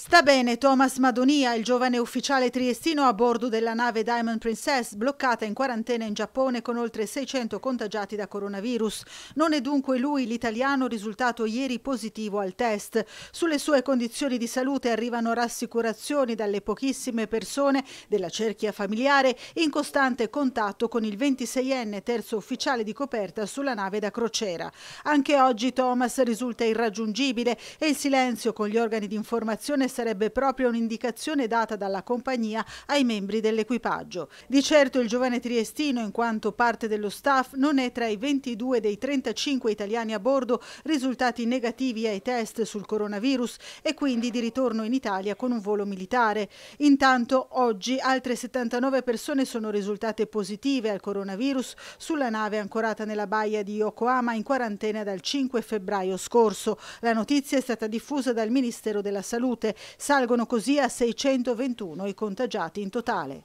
Sta bene Thomas Madonia, il giovane ufficiale triestino a bordo della nave Diamond Princess, bloccata in quarantena in Giappone con oltre 600 contagiati da coronavirus. Non è dunque lui l'italiano risultato ieri positivo al test. Sulle sue condizioni di salute arrivano rassicurazioni dalle pochissime persone della cerchia familiare in costante contatto con il 26enne terzo ufficiale di coperta sulla nave da crociera. Anche oggi Thomas risulta irraggiungibile e il silenzio con gli organi di informazione sarebbe proprio un'indicazione data dalla compagnia ai membri dell'equipaggio. Di certo il giovane triestino, in quanto parte dello staff, non è tra i 22 dei 35 italiani a bordo risultati negativi ai test sul coronavirus e quindi di ritorno in Italia con un volo militare. Intanto oggi altre 79 persone sono risultate positive al coronavirus sulla nave ancorata nella baia di Yokohama in quarantena dal 5 febbraio scorso. La notizia è stata diffusa dal Ministero della Salute salgono così a 621 i contagiati in totale.